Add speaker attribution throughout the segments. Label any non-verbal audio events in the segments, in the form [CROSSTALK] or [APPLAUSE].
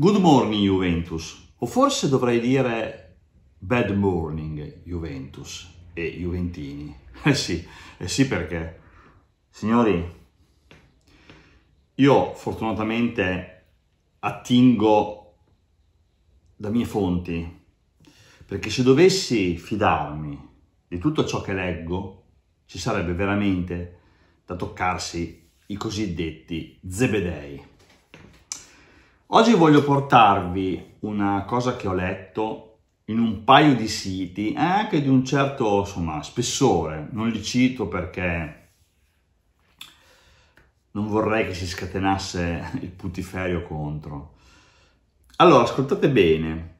Speaker 1: Good morning Juventus, o forse dovrei dire bad morning Juventus e Juventini. [LAUGHS] Eh sì, eh sì perché, signori, io fortunatamente attingo da mie fonti, perché se dovessi fidarmi di tutto ciò che leggo, ci sarebbe veramente da toccarsi i cosiddetti zebedei. Oggi voglio portarvi una cosa che ho letto in un paio di siti, anche di un certo insomma, spessore, non li cito perché non vorrei che si scatenasse il putiferio contro. Allora, ascoltate bene.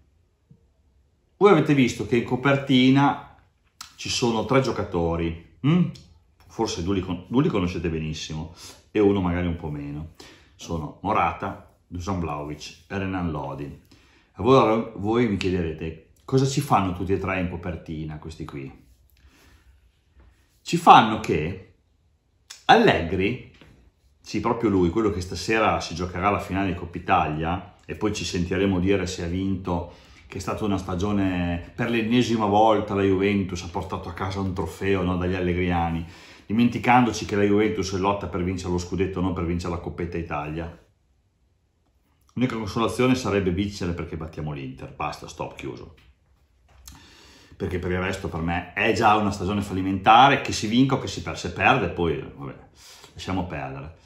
Speaker 1: Voi avete visto che in copertina ci sono tre giocatori, hm? forse due li, con- due li conoscete benissimo e uno magari un po' meno. Sono Morata, Dusan Vlaovic e Renan Lodi. Allora voi mi chiederete cosa ci fanno tutti e tre in copertina questi qui? Ci fanno che Allegri, sì proprio lui, quello che stasera si giocherà la finale di Coppa Italia e poi ci sentiremo dire se ha vinto, che è stata una stagione per l'ennesima volta la Juventus ha portato a casa un trofeo no, dagli allegriani, dimenticandoci che la Juventus è lotta per vincere lo scudetto, non per vincere la Coppa Italia L'unica consolazione sarebbe vincere perché battiamo l'Inter, basta, stop, chiuso. Perché per il resto per me è già una stagione fallimentare, che si vinca o che si perde, se perde poi vabbè, lasciamo perdere.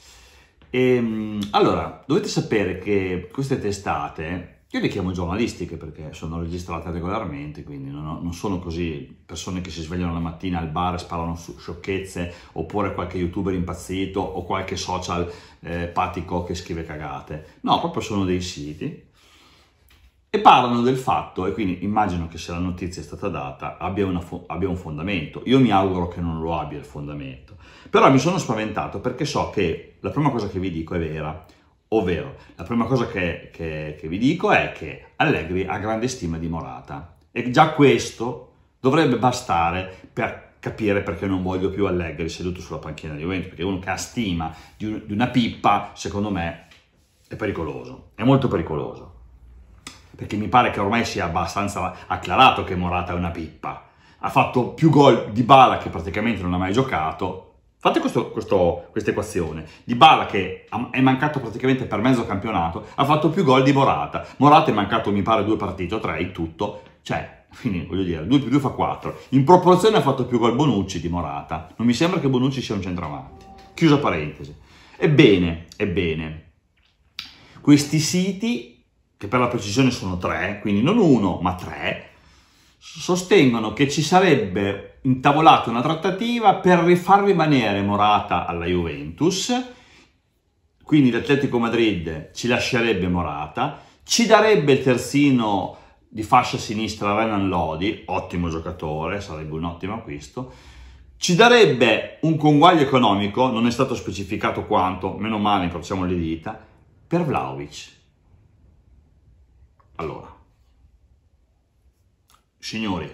Speaker 1: E, ehm, allora, dovete sapere che queste testate io le chiamo giornalistiche perché sono registrate regolarmente, quindi non, ho, non sono così persone che si svegliano la mattina al bar e sparano su sciocchezze, oppure qualche youtuber impazzito o qualche social eh, patico che scrive cagate. No, proprio sono dei siti e parlano del fatto, e quindi immagino che se la notizia è stata data abbia, fo- abbia, un fondamento. Io mi auguro che non lo abbia il fondamento, però mi sono spaventato perché so che la prima cosa che vi dico è vera, Ovvero, la prima cosa che, che, che vi dico è che Allegri ha grande stima di Morata e già questo dovrebbe bastare per capire perché non voglio più Allegri seduto sulla panchina di Juventus, perché uno che ha stima di, un, di, una pippa, secondo me, è pericoloso, è molto pericoloso, perché mi pare che ormai sia abbastanza acclarato che Morata è una pippa, ha fatto più gol di Bala che praticamente non ha mai giocato, Fate questa equazione. Di Bala che è mancato praticamente per mezzo campionato, ha fatto più gol di Morata. Morata è mancato, mi pare, due partite o tre in tutto. Cioè, quindi voglio dire, 2 più 2 fa 4. In proporzione ha fatto più gol Bonucci di Morata. Non mi sembra che Bonucci sia un centravanti. Chiusa parentesi. Ebbene, ebbene, questi siti, che per la precisione sono tre, quindi non uno, ma tre, sostengono che ci sarebbe intavolata una trattativa per far rimanere Morata alla Juventus, quindi l'Atletico Madrid ci lascerebbe Morata, ci darebbe il terzino di fascia sinistra Renan Lodi, ottimo giocatore, sarebbe un ottimo acquisto, ci darebbe un conguaglio economico, non è stato specificato quanto, meno male, incrociamo le dita, per Vlaovic. Allora, signori,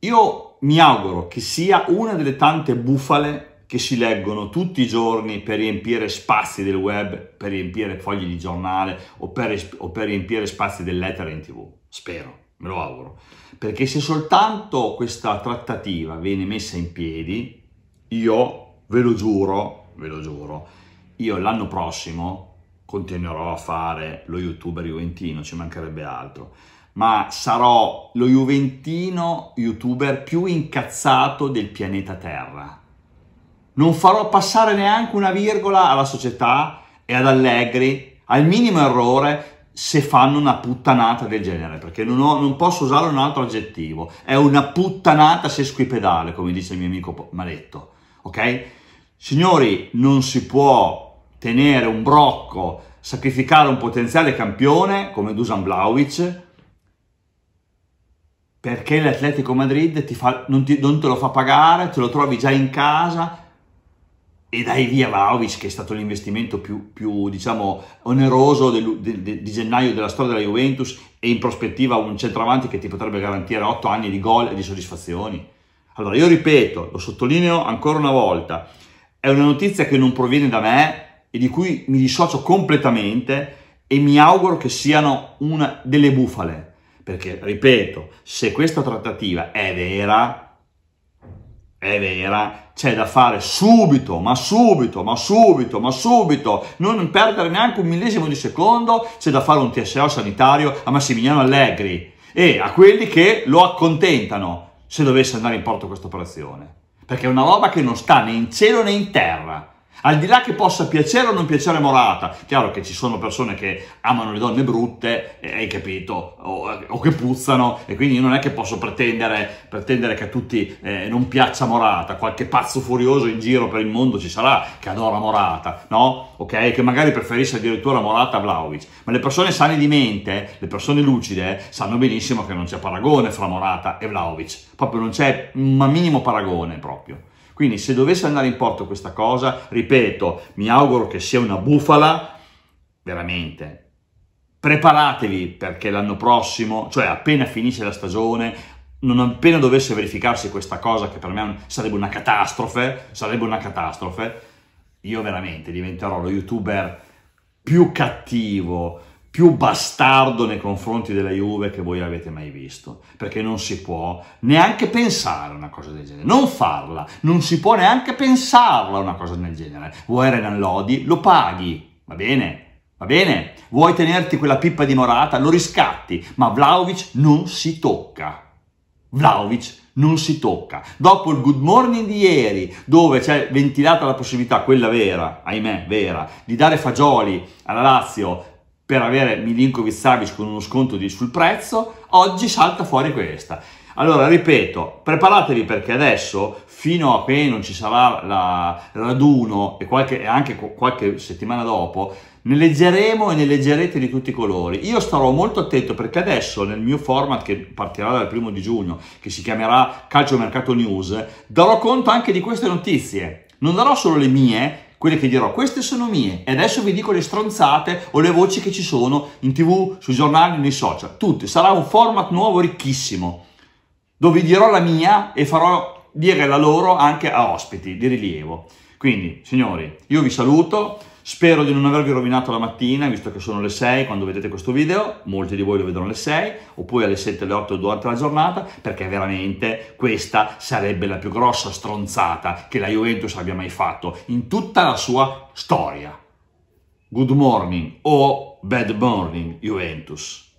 Speaker 1: io mi auguro che sia una delle tante bufale che si leggono tutti i giorni per riempire spazi del web, per riempire fogli di giornale o per, o per riempire spazi dell'etere in tv. Spero, me lo auguro. Perché se soltanto questa trattativa viene messa in piedi, io ve lo giuro, ve lo giuro, io l'anno prossimo continuerò a fare lo youtuber juventino, ci mancherebbe altro ma sarò lo juventino youtuber più incazzato del pianeta Terra. Non farò passare neanche una virgola alla società e ad Allegri al minimo errore se fanno una puttanata del genere, perché non, ho, non, posso usare un altro aggettivo. È una puttanata sesquipedale, come dice il mio amico Maletto. Ok? Signori, non si può tenere un brocco, sacrificare un potenziale campione come Dusan Vlaovic perché l'Atletico Madrid fa, non, ti, non, te lo fa pagare, te lo trovi già in casa e dai via Vlaovic che è stato l'investimento più, più diciamo, oneroso del, de, de, di gennaio della storia della Juventus e in prospettiva un centravanti che ti potrebbe garantire 8 anni di gol e di soddisfazioni. Allora io ripeto, lo sottolineo ancora una volta, è una notizia che non proviene da me e di cui mi dissocio completamente e mi auguro che siano una delle bufale, perché, ripeto, se questa trattativa è vera, è vera, c'è da fare subito, ma subito, ma subito, ma subito, non perdere neanche un millesimo di secondo, c'è da fare un TSO sanitario a Massimiliano Allegri e a quelli che lo accontentano se dovesse andare in porto questa operazione. Perché è una roba che non sta né in cielo né in terra. Al di là che possa piacere o non piacere Morata, chiaro che ci sono persone che amano le donne brutte, eh, hai capito, o, eh, o, che puzzano, e quindi non è che posso pretendere, pretendere che a tutti eh, non piaccia Morata, qualche pazzo furioso in giro per il mondo ci sarà che adora Morata, no? Ok? Che magari preferisce addirittura Morata a Vlaovic, ma le persone sane di mente, le persone lucide, sanno benissimo che non c'è paragone fra Morata e Vlaovic, proprio non c'è un minimo paragone proprio. Quindi se dovesse andare in porto questa cosa, ripeto, mi auguro che sia una bufala, veramente. Preparatevi perché l'anno prossimo, cioè appena finisce la stagione, non appena dovesse verificarsi questa cosa che per me sarebbe una catastrofe, sarebbe una catastrofe, io veramente diventerò lo youtuber più cattivo, più bastardo nei confronti della Juve che voi avete mai visto, perché non si può neanche pensare a una cosa del genere, non farla, non si può neanche pensarla una cosa del genere. Vuoi Renan Lodi? Lo paghi, va bene, va bene? Vuoi tenerti quella pippa di Morata? Lo riscatti, ma Vlaovic non si tocca. Vlaovic non si tocca. Dopo il good morning di ieri, dove c'è ventilata la possibilità, quella vera, ahimè, vera, di dare fagioli alla Lazio per avere Milinkovic Savic con uno sconto di, sul prezzo, oggi salta fuori questa. Allora, ripeto, preparatevi perché adesso, fino a che non ci sarà la raduno e, qualche, e anche qualche settimana dopo, ne leggeremo e ne leggerete di tutti i colori. Io starò molto attento perché adesso nel mio format che partirà dal primo di giugno, che si chiamerà Calcio Mercato News, darò conto anche di queste notizie. Non darò solo le mie, quelle che dirò, queste sono mie e adesso vi dico le stronzate o le voci che ci sono in tv, sui giornali, nei social, tutte. Sarà un format nuovo ricchissimo dove dirò la mia e farò dire la loro anche a ospiti di rilievo. Quindi, signori, io vi saluto. Spero di non avervi rovinato la mattina, visto che sono le 6 quando vedete questo video, molti di voi lo vedono alle 6, oppure alle 7, alle 8 durante la giornata, perché veramente questa sarebbe la più grossa stronzata che la Juventus abbia mai fatto in tutta la sua storia. Good morning o oh, bad morning Juventus.